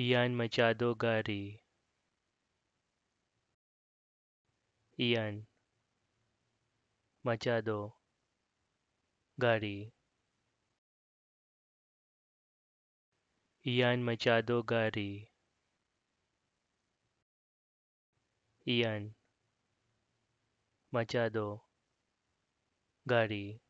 Ian Machado Gari. Ian Machado Gari. Ian Machado Gari. Ian Machado Gari.